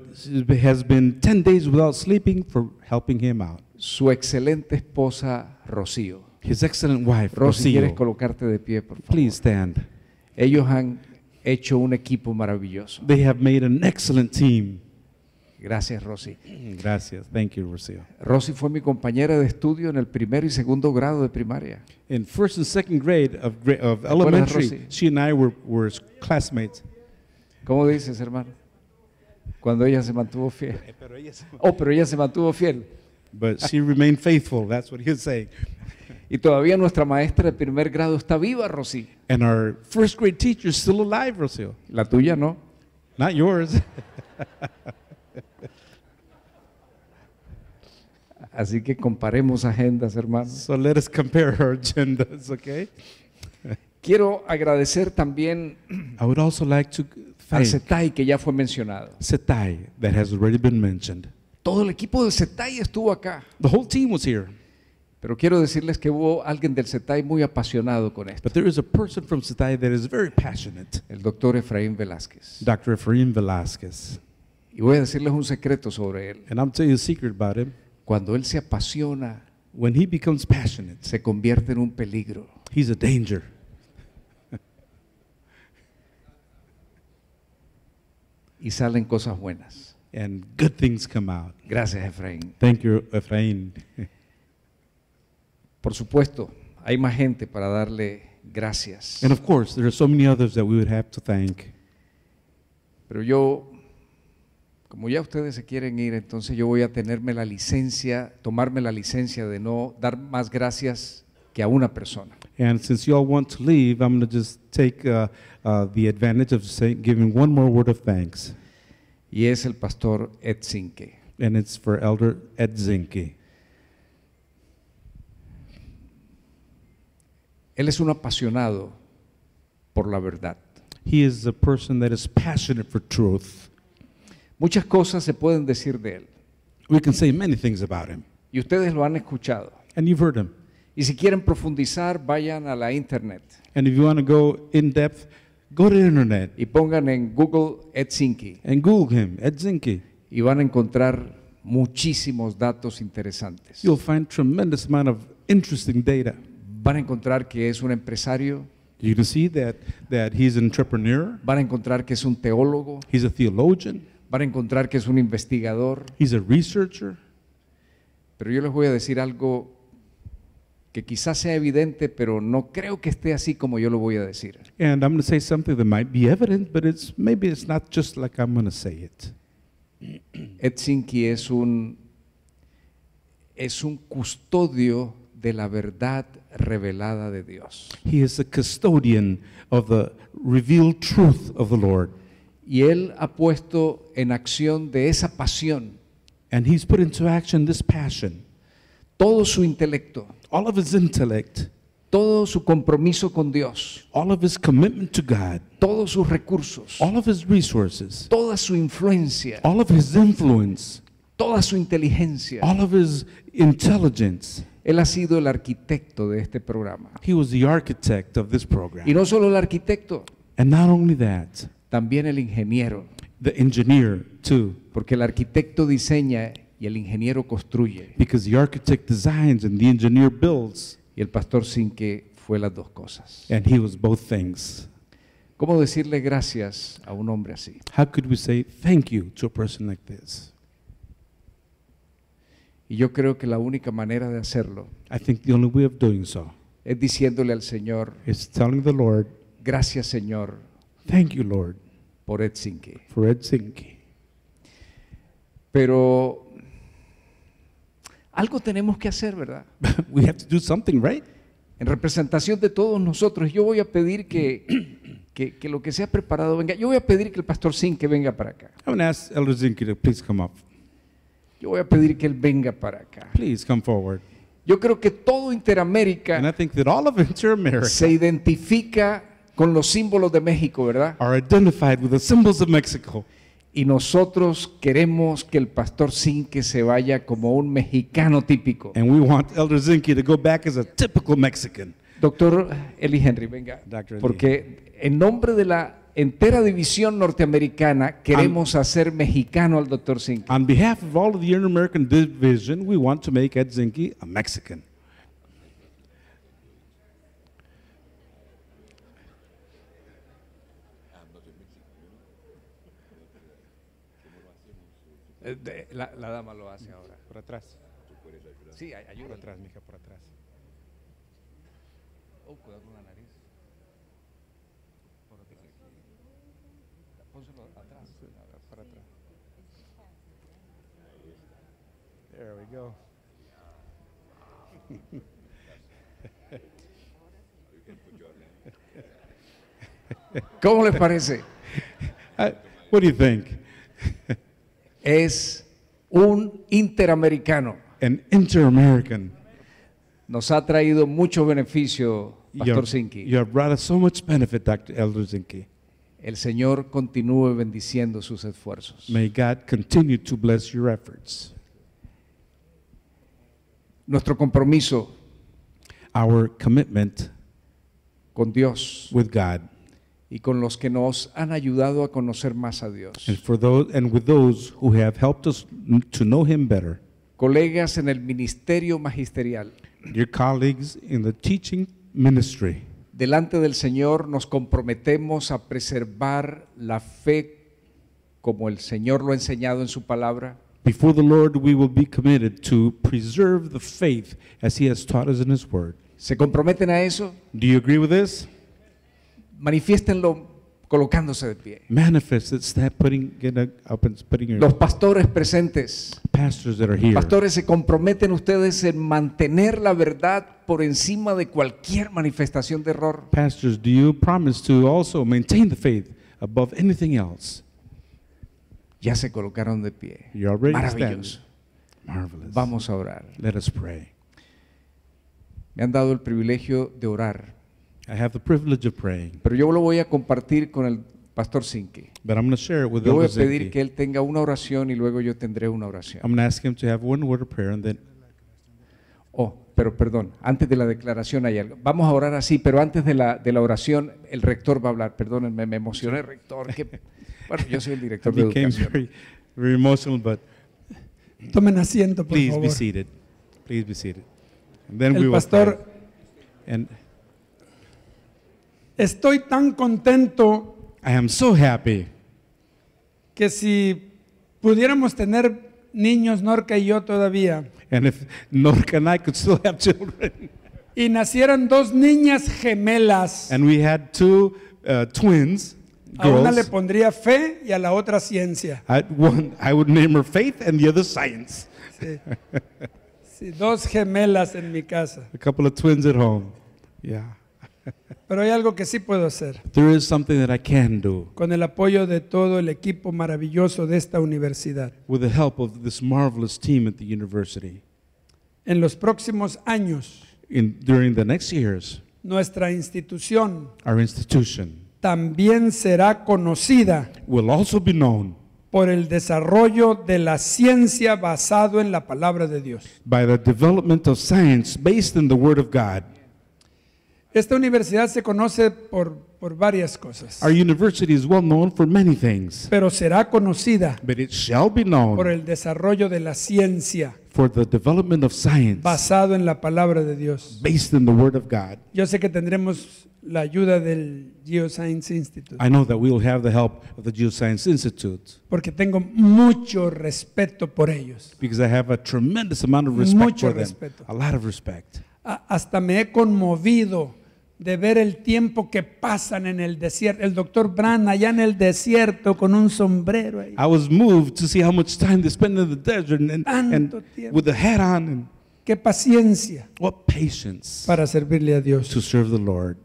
has been 10 days without sleeping for helping him out. Su excelente esposa Rocío. His excellent wife, Rocío. Rocío. quieres colocarte de pie, por favor. Please stand. Ellos han hecho un equipo maravilloso. They have made an excellent team. Gracias, Rosy. Gracias. Thank you, Rocio. Rosy fue mi compañera de estudio en el primero y segundo grado de primaria. In first and second grade of, of elementary, she and I were, were classmates. ¿Cómo dices, hermano? Cuando ella se mantuvo fiel. Eh, pero ella Oh, pero ella se mantuvo fiel. But she remained faithful. That's what he was saying. Y todavía nuestra maestra de primer grado está viva, Rosy. And our first grade teacher is still alive, Rocio. La tuya no. Not yours. (laughs) Así que comparemos agendas, hermanos. So let us compare our agendas, okay? Quiero agradecer también a would also like to al Setai que ya fue mencionado. Setai, that has already been mentioned. Todo el equipo de Setai estuvo acá. The whole team was here. Pero quiero decirles que hubo alguien del CETAI muy apasionado con esto. But there is a person from CETAI that is very passionate. El doctor Efraín Velázquez. Dr. Efraín Velázquez. Y voy a decirles un secreto sobre él. And I'm telling you a secret about him. Cuando él se apasiona, when he becomes passionate, se convierte en un peligro. He's a danger. y salen cosas buenas. And good things come out. Gracias, Efraín. Thank you, Efraín. (laughs) Por supuesto, hay más gente para darle gracias. And of course, there are so many others that we would have to thank. Pero yo, como ya ustedes se quieren ir, entonces yo voy a tenerme la licencia, tomarme la licencia de no dar más gracias que a una persona. And since you all want to leave, I'm going to just take uh, uh, the advantage of saying, giving one more word of thanks. Y es el pastor Ed Zinke. And it's for Elder Ed Zinke. Él es un apasionado por la verdad. He is a person that is passionate for truth. Muchas cosas se pueden decir de él. We can say many things about him. Y ustedes lo han escuchado. And you've heard him. Y si quieren profundizar, vayan a la internet. And if you want to go in depth, go to the internet. Y pongan en Google Edzinki. And Google him, Edzinki. Y van a encontrar muchísimos datos interesantes. You'll find tremendous amount of interesting data van a encontrar que es un empresario. You can see that, that he's an entrepreneur. Van a encontrar que es un teólogo. He's a theologian. Van a encontrar que es un investigador. He's a researcher. Pero yo les voy a decir algo que quizás sea evidente, pero no creo que esté así como yo lo voy a decir. And I'm going to say something that might be evident, but it's maybe it's not just like I'm going to say it. Ed es un es un custodio de la verdad revelada de Dios. He is the custodian of the revealed truth of the Lord. Y él ha puesto en acción de esa pasión and he's put into action this passion. Todo su intelecto, all of his intellect, todo su compromiso con Dios, all of his commitment to God, todos sus recursos, all of his resources, toda su influencia, all of his influence, toda su inteligencia, all of his intelligence Él ha sido el arquitecto de este programa. He was the architect of this program. Y no solo el arquitecto. And not only that, también el ingeniero. The engineer too. Porque el arquitecto diseña y el ingeniero construye. Because the architect designs and the engineer builds. Y el pastor Sinque fue las dos cosas. And he was both things. ¿Cómo decirle gracias a un hombre así? How could we say thank you to a person like this? Y yo creo que la única manera de hacerlo es diciéndole al Señor, gracias Señor, thank you por Edzinki. Pero algo tenemos que hacer, ¿verdad? (laughs) En representación de todos nosotros, yo voy a pedir que (clears throat) Que, lo que sea preparado venga. Yo voy a pedir que el pastor Zinke venga para acá. Yo voy a pedir que él venga para acá. Please come forward. Yo creo que todo Interamérica se identifica con los símbolos de México, ¿verdad? Are identified with the symbols of Mexico. Y nosotros queremos que el pastor Zinke se vaya como un mexicano típico. And we want Elder to go back as a typical Mexican. Doctor Eli Henry, venga. Porque en nombre de la entera división norteamericana queremos hacer mexicano al Dr. Zinke. En behalf of all of the American division, we want to make Ed Zinke a Mexican. Eh, la, la, dama lo hace ahora. Por atrás. Sí, ayuda. Por atrás, mija, por atrás. Oh, cuidado con la nariz. Pónselo atrás, para atrás. There we go. (laughs) ¿Cómo les parece? what do you think? es un interamericano. An interamerican. Nos ha traído mucho beneficio, Pastor Zinke. You have brought us so much benefit, Dr. Elder Zinke. El Señor continúe bendiciendo sus esfuerzos. May God continue to bless your efforts. Nuestro compromiso our commitment con Dios with God y con los que nos han ayudado a conocer más a Dios. And for those and with those who have helped us to know him better. Colegas en el ministerio magisterial. your colleagues in the teaching ministry delante del Señor nos comprometemos a preservar la fe como el Señor lo ha enseñado en su palabra. ¿Se comprometen a eso? Do you agree with this? Manifiéstenlo colocándose de pie. Manifest, it's that putting, getting up and putting your, Los pastores presentes, pastors that are here, pastores, se comprometen ustedes en mantener la verdad por encima de cualquier manifestación de error. Pastors, do you promise to also maintain the faith above anything else? Ya se colocaron de pie. You're Maravilloso. Marvelous. Vamos a orar. Let pray. Me han dado el privilegio de orar I have the privilege of praying. Pero yo lo voy a compartir con el pastor Sinke. But Yo voy a pedir que él tenga una oración y luego yo tendré una oración. I'm going to ask him to have one word prayer and then Oh, pero perdón, antes de la declaración hay algo. Vamos a orar así, pero antes de la, de la oración el rector va a hablar. Perdónenme, me emocioné, rector. (laughs) bueno, yo soy el director de educación. Tomen asiento, por please favor. be seated. Please be seated. And then we El will pastor Estoy tan contento I am so happy. que si pudiéramos tener niños Norca y yo todavía And if Norca and I could still have children. y nacieran dos niñas gemelas, And we had two uh, twins, a una le pondría fe y a la otra ciencia. I, one, I would name her Faith and the other Science. Sí. Sí, dos gemelas en mi casa. A couple of twins at home. Yeah. Pero hay algo que sí puedo hacer. There is something that I can do. Con el apoyo de todo el equipo maravilloso de esta universidad. With the help of this marvelous team at the university. En los próximos años. In, during the next years. Nuestra institución. Our institution. También será conocida. Will also be known por el desarrollo de la ciencia basado en la palabra de Dios. By the development of science based in the word of God. Esta universidad se conoce por, por varias cosas. Our university is well known for many things, Pero será conocida por el desarrollo de la ciencia for the development of science basado en la palabra de Dios. based in the Word of God. Yo sé que tendremos la ayuda del Geoscience Institute I know that we will have the help of the Geoscience Institute porque tengo mucho respeto por ellos. because I have a tremendous amount of respect Mucho for them. respeto. A lot of respect. hasta me he conmovido de ver el tiempo que pasan en el desierto. El doctor Brand allá en el desierto con un sombrero. Ahí. I was moved to see how much time they spend in the desert and, with the hat on. Qué paciencia. What patience. Para servirle a Dios. To serve the Lord.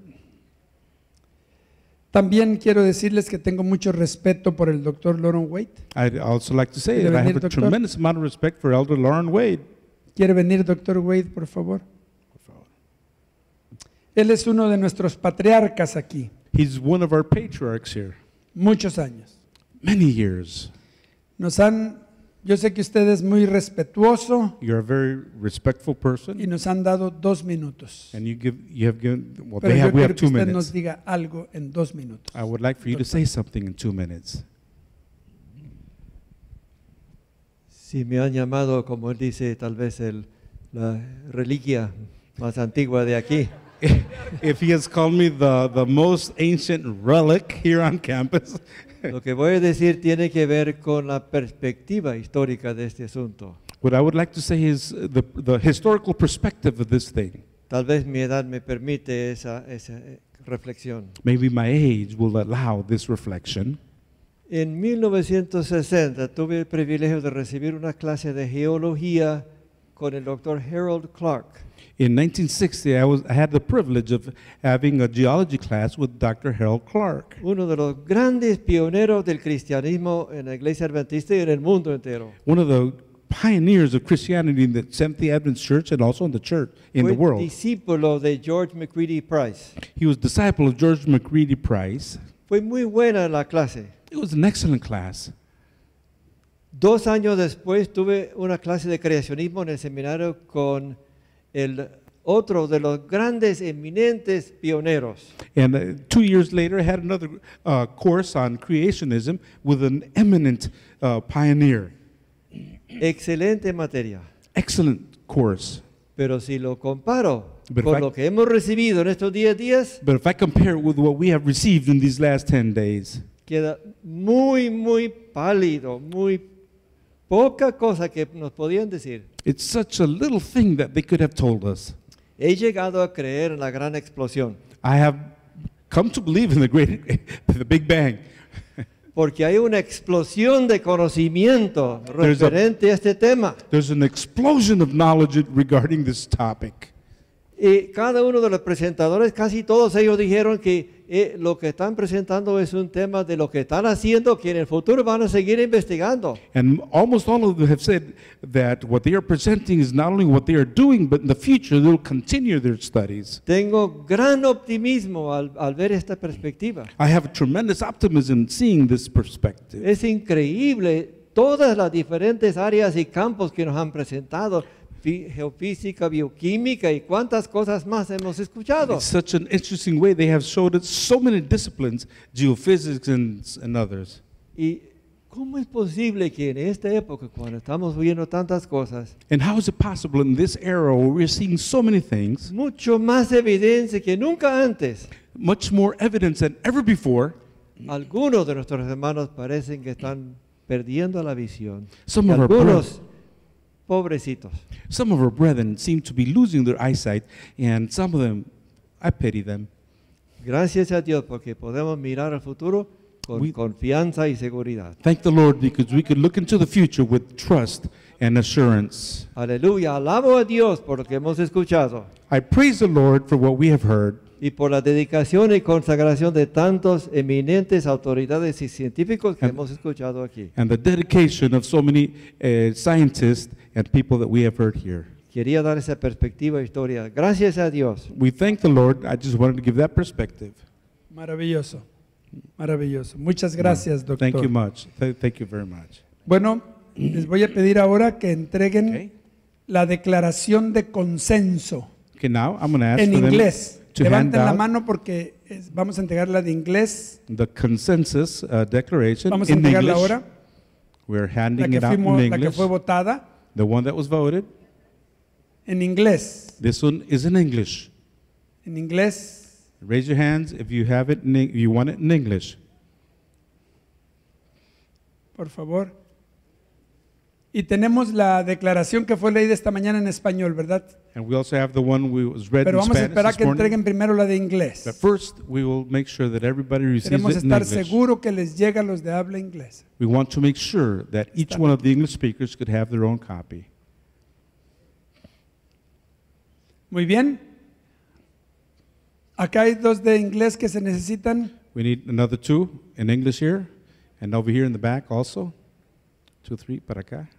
También quiero decirles que tengo mucho respeto por el doctor Lauren Wade. I'd also like to say that I have a tremendous amount of respect for Elder Lauren Wade. ¿Quiere venir doctor Wade, por favor? Él es uno de nuestros patriarcas aquí. He's one of our patriarchs here. Muchos años. Many years. Nos han yo sé que usted es muy respetuoso. You're a very respectful person. Y nos han dado dos minutos. And you give, you have given, well, Pero they have, yo we have two que usted minutes. nos diga algo en dos minutos. I would like for you to say something in two minutes. Si me han llamado, como él dice, tal vez el, la reliquia más antigua de aquí. (laughs) if he has called me the, the most ancient relic here on campus. (laughs) Lo que voy a decir tiene que ver con la perspectiva histórica de este asunto. What I would like to say is the, the historical perspective of this thing. Tal vez mi edad me permite esa, esa eh, reflexión. Maybe my age will allow this reflection. En 1960 tuve el privilegio de recibir una clase de geología con el doctor Harold Clark. In 1960, I, was, I had the privilege of having a geology class with Dr. Harold Clark. Uno de los grandes pioneros del cristianismo en la iglesia adventista y en el mundo entero. One of the pioneers of Christianity in the Seventh-day Adventist Church and also in the church in Fue the world. discípulo de George McCready Price. He was disciple of George McCready Price. Fue muy buena la clase. It was an excellent class. Dos años después tuve una clase de creacionismo en el seminario con el otro de los grandes eminentes pioneros. And uh, two years later, I had another uh, course on creationism with an eminent uh, pioneer. Excelente materia. Excellent course. Pero si lo comparo con lo que hemos recibido en estos 10 días, queda muy, muy pálido, muy poca cosa que nos podían decir. It's such a little thing that they could have told us. He llegado a creer en la gran explosión. I have come to believe in the great (laughs) the Big Bang. Porque hay una explosión de conocimiento referente a, a este tema. There's an explosion of knowledge regarding this topic. Y cada uno de los presentadores, casi todos ellos dijeron que eh, lo que están presentando es un tema de lo que están haciendo, que en el futuro van a seguir investigando. Tengo gran optimismo al, ver esta perspectiva. Es increíble todas las diferentes áreas y campos que nos han presentado geofísica, bioquímica y cuántas cosas más hemos escuchado. In such an interesting way they have showed it so many disciplines, geophysics and, and others. Y cómo es posible que en esta época cuando estamos viendo tantas cosas And how is it possible in this era where we're seeing so many things? mucho más evidencia que nunca antes. Much more evidence than ever before. Algunos de nuestros hermanos parecen que están perdiendo la visión. Some of our brothers Pobrecitos. Some of our brethren seem to be losing their eyesight, and some of them, I pity them. Gracias a Dios porque podemos mirar al futuro con we confianza y seguridad. Thank the Lord because we could look into the future with trust and assurance. Aleluya, alabo a Dios por lo que hemos escuchado. I praise the Lord for what we have heard. y por la dedicación y consagración de tantos eminentes autoridades y científicos que hemos escuchado aquí. And the dedication of so many eh, scientists and people that we have heard here. Quería dar esa perspectiva historia. Gracias a Dios. We thank the Lord. I just wanted to give that perspective. Maravilloso. Maravilloso. Muchas gracias, doctor. Thank you much. thank you very much. Bueno, les voy a pedir ahora que entreguen la declaración de consenso. Okay, now I'm en inglés. Levanten la mano porque eh, vamos a entregarla de inglés. The consensus uh, declaration vamos a entregarla English. ahora. We're handing it out in English. La que fue votada. The one that was voted. En inglés. This one is in English. En inglés. Raise your hands if you have it. In, you want it in English. Por favor. Y tenemos la declaración que fue leída esta mañana en español, ¿verdad? And we also have the one we was read Pero in vamos a esperar this que entreguen primero la de inglés. But first, we will make sure that everybody receives it in estar English. seguro que les llega a los de habla inglesa. We want to make sure that each one of the English speakers could have their own copy. Muy bien. Acá hay dos de inglés que se necesitan. We need another two in English here, and over here in the back also. Two, three, para acá.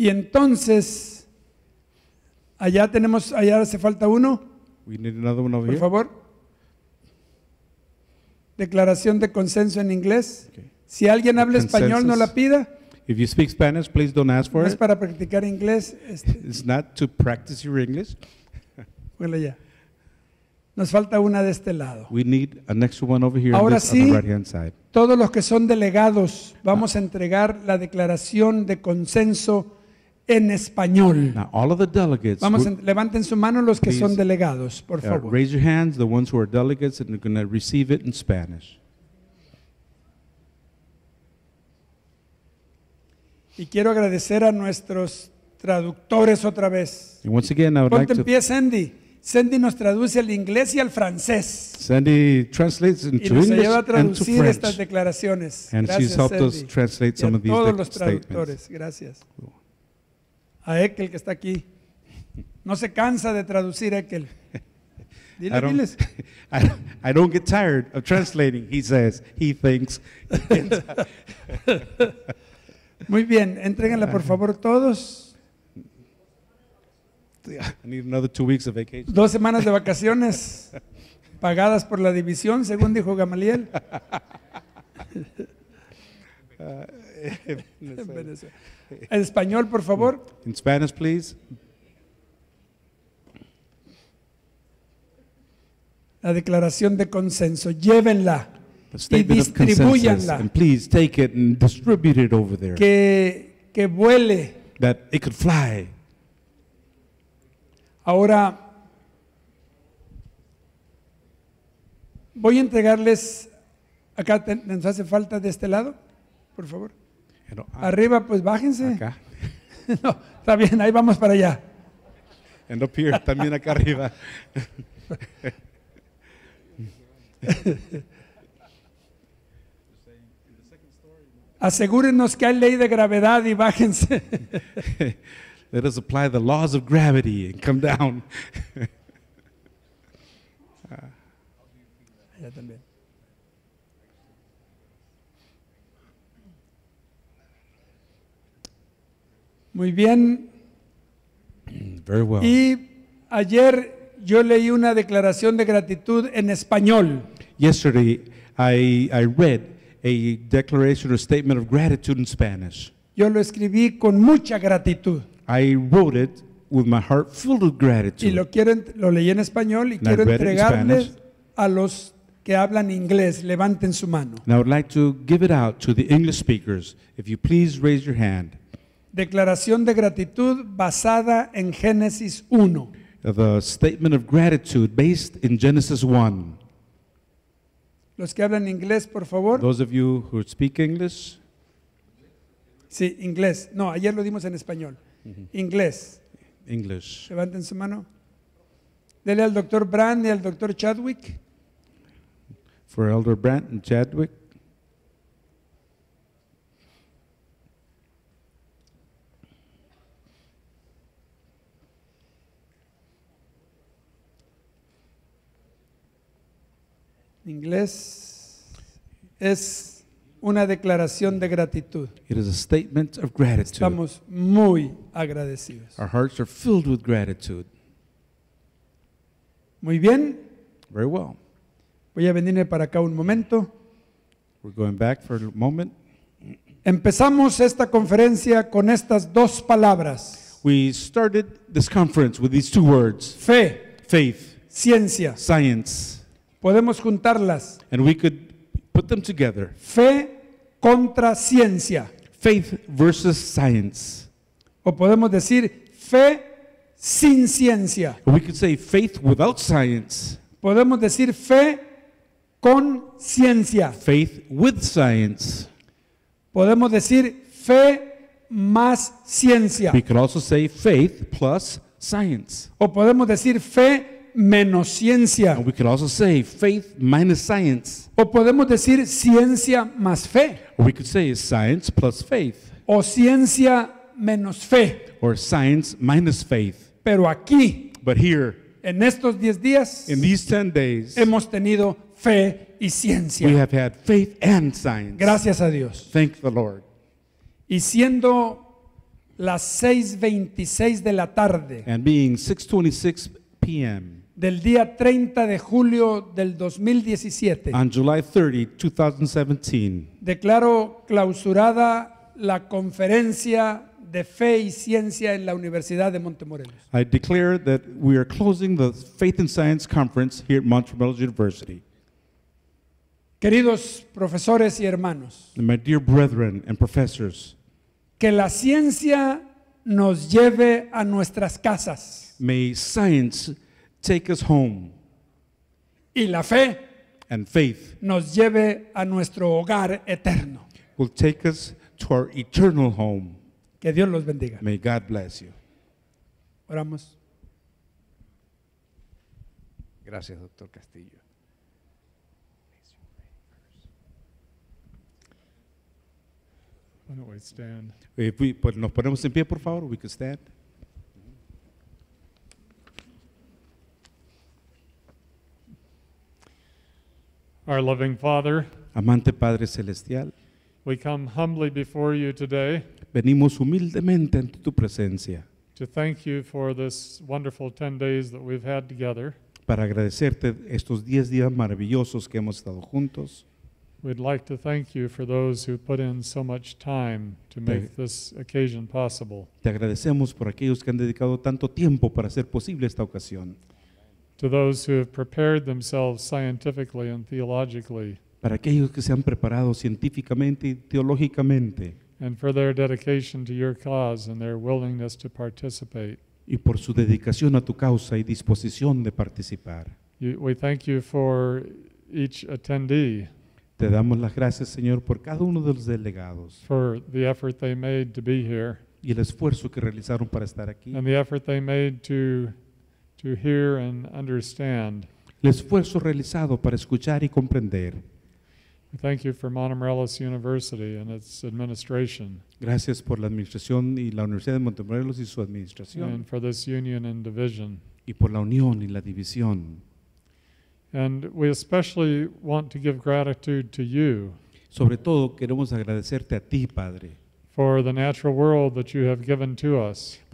Y entonces, allá tenemos, allá hace falta uno. Por favor. Declaración de consenso en inglés. Si alguien habla español, no la pida. If you speak Spanish, please don't ask for no es para practicar inglés. Este. (laughs) It's not to practice your English. Bueno, (laughs) ya. Nos falta una de este lado. Ahora sí, todos los que son delegados vamos ah. a entregar la declaración de consenso en español. Now, all of the delegates Vamos, en- levanten su mano los que son delegados, por uh, favor. raise your hands, the ones who are delegates, and are going to receive it in Spanish. Y quiero agradecer a nuestros traductores otra vez. And once again, I would like Ponte to. pie, Sandy. Sandy nos traduce al inglés y al francés. Sandy translates Y into nos English ayuda a and traducir estas French. declaraciones. And she's Gracias, helped us Sandy. translate some of these todos los statements. traductores. Gracias a Ekel que está aquí. No se cansa de traducir Ekel. (laughs) Dile, I diles. (laughs) I, don't get tired of translating, he says, he thinks. (laughs) Muy bien, entréguenla por favor todos. I need another two weeks of vacation. Dos semanas de vacaciones pagadas por la división, según dijo Gamaliel. en eh, Venezuela. (laughs) En español, por favor. Spanish, please. La declaración de consenso, llévenla y distribuyanla. Que, que vuele. Ahora voy a entregarles acá nos hace falta de este lado, por favor. Ah, arriba, pues bájense. Acá. (laughs) no, está bien, ahí vamos para allá. En up here, también acá arriba. (laughs) Asegúrenos que hay ley de gravedad y bájense. (laughs) Let us apply the laws of gravity and come down. Allá ah, también. Muy bien. Very well. Y ayer yo leí una declaración de gratitud en español. Yesterday I, I read a declaration or statement of gratitude in Spanish. Yo lo escribí con mucha gratitud. I wrote it with my heart full of gratitude. Y lo quiero lo leí en español y And quiero entregarles a los que hablan inglés, levanten su mano. Now I would like to give it out to the English speakers. If you please raise your hand. Declaración de gratitud basada en Génesis 1. The statement of gratitude based in Genesis 1. Los que hablan inglés, por favor. Those of you who speak English. Sí, inglés. No, ayer lo dimos en español. Mm Inglés. English. Levanten su mano. Dele al doctor Brand y al doctor Chadwick. For Elder Brand and Chadwick. inglés es una declaración de gratitud. It is a statement of gratitude. Estamos muy agradecidos. Our hearts are filled with gratitude. Muy bien. Very well. Voy a venirme para acá un momento. We're going back for a moment. Empezamos esta conferencia con estas dos palabras. We started this conference with these two words. Fe. Faith. Ciencia. Science. Podemos juntarlas. And we could put them together. Fe contra ciencia. Faith versus science. O podemos decir fe sin ciencia. We could say faith without science. Podemos decir fe con ciencia. Faith with science. Podemos decir fe más ciencia. We could also say faith plus science. O podemos decir fe menos ciencia. And we could also say faith minus science. O podemos decir ciencia más fe. Or we could say science plus faith. O ciencia menos fe. Or science minus faith. Pero aquí, But here, en estos 10 días, in these 10 days, hemos tenido fe y ciencia. We have had faith and science. Gracias a Dios. Thank the Lord. Y siendo las 6:26 de la tarde. And being 6:26 p.m del día 30 de julio del 2017. On July 30, 2017. Declaro clausurada la conferencia de fe y ciencia en la Universidad de Montemorelos. I declare that we are closing the Faith and Science Conference here at Montemorelos University. Queridos profesores y hermanos. my dear brethren and professors. Que la ciencia nos lleve a nuestras casas. May science take us home y la fe and faith nos lleve a nuestro hogar eterno. will take us to our eternal home. Que Dios los bendiga. May God bless you. Oramos. Gracias, doctor Castillo. Why don't we stand? If eh, we, pues nos ponemos en pie, por favor, we can stand. Father, amante Padre celestial, Venimos humildemente ante tu presencia. Para agradecerte estos diez días maravillosos que hemos estado juntos. Te agradecemos por aquellos que han dedicado tanto tiempo para hacer posible esta ocasión. to those who have prepared themselves scientifically and theologically. Para aquellos que se han preparado científicamente y teológicamente. And for their dedication to your cause and their willingness to participate. Y por su dedicación a tu causa y disposición de participar. You, we thank you for each attendee. Te damos las gracias, Señor, por cada uno de los delegados. For the effort they made to be here. Y el esfuerzo que realizaron para estar aquí. And the effort they made to to hear and understand. El esfuerzo realizado para escuchar y comprender. Gracias por la administración y la Universidad de Montemorelos y su administración. for union and division. Y por la unión y la división. And we especially want to give gratitude to you. Sobre todo queremos agradecerte a ti, Padre. Por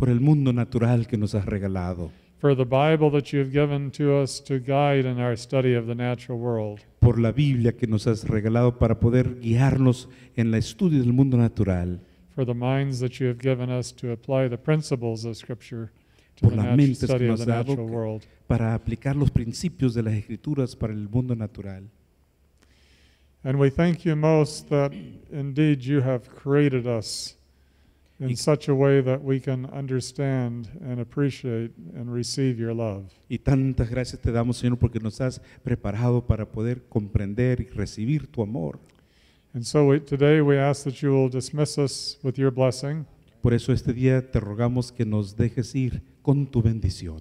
el mundo natural que nos has regalado. For the Bible that you have given to us to guide in our study of the natural world. Por la Biblia que nos has regalado para poder guiarnos en el estudio del mundo natural. For the minds that you have given us to apply the principles of Scripture to Por the las mentes study que nos of the has natural dado world. para aplicar los principios de las escrituras para el mundo natural. And we thank you most that indeed you have created us in y, such a way that we can understand and appreciate and receive your love. Y tantas gracias te damos, Señor, porque nos has preparado para poder comprender y recibir tu amor. And so we, today we ask that you will dismiss us with your blessing. Por eso este día te rogamos que nos dejes ir con tu bendición.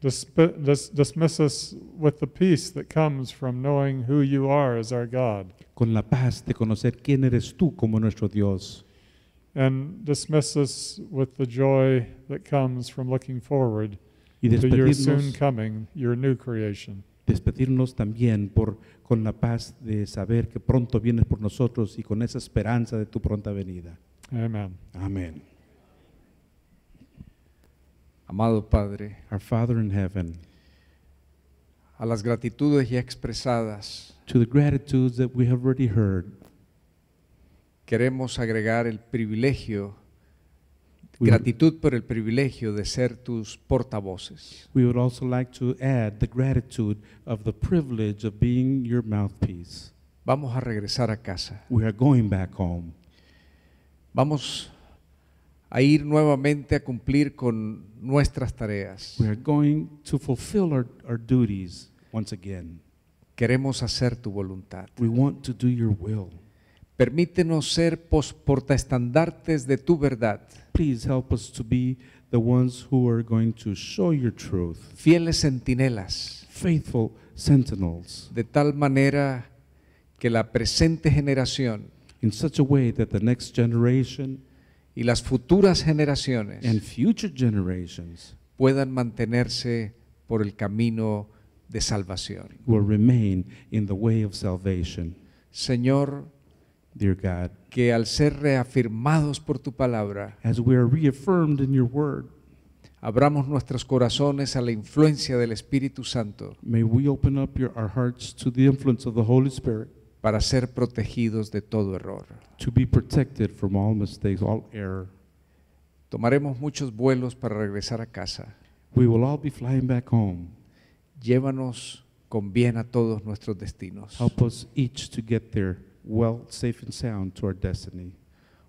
Dispi dis dismiss us with the peace that comes from knowing who you are as our God. Con la paz de conocer quién eres tú como nuestro Dios and dismiss us with the joy that comes from looking forward to your soon coming, your new creation. Despedirnos también por, con la paz de saber que pronto vienes por nosotros y con esa esperanza de tu pronta venida. Amen. Amén. Amado Padre, our Father in heaven, a las gratitudes ya expresadas, to the gratitudes that we have already heard, queremos agregar el privilegio gratitud por el privilegio de ser tus portavoces. Vamos a regresar a casa. going back home. Vamos a ir nuevamente a cumplir con nuestras tareas. going to Queremos hacer tu voluntad. want your Permítenos ser portaestandartes de tu verdad. Please help us to be the ones who are going to show your truth. Fieles centinelas. Faithful sentinels. De tal manera que la presente generación in such a way that the next generation y las futuras generaciones and future generations puedan mantenerse por el camino de salvación. Will remain in the way of salvation. Señor, dear God, que al ser reafirmados por tu palabra, as we are reaffirmed in your word, abramos nuestros corazones a la influencia del Espíritu Santo. May we open up your, our hearts to the influence of the Holy Spirit para ser protegidos de todo error. To be protected from all mistakes, all error. Tomaremos muchos vuelos para regresar a casa. We will all be flying back home. Llévanos con bien a todos nuestros destinos. Help us each to get there well, safe and sound to our destiny.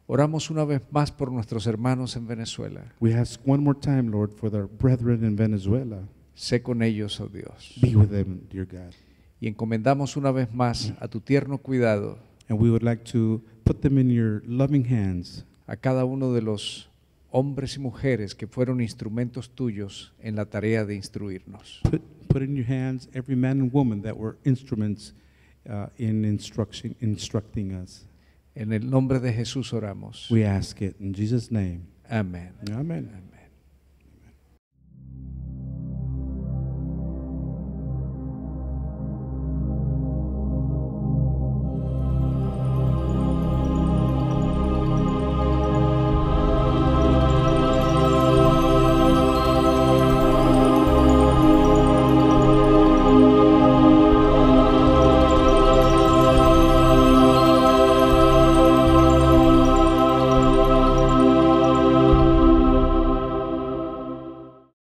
Oramos una vez más por nuestros hermanos en Venezuela. We ask one more time, Lord, for our brethren in Venezuela. Sé con ellos, oh Dios. Be with them, dear God. Y encomendamos una vez más a tu tierno cuidado And we would like to put them in your loving hands. a cada uno de los hombres y mujeres que fueron instrumentos tuyos en la tarea de instruirnos. Put, put in your hands every man and woman that were instruments uh, in instruction, instructing us. En el nombre de Jesús oramos. We ask it in Jesus' name. Amen. Amen. Amen.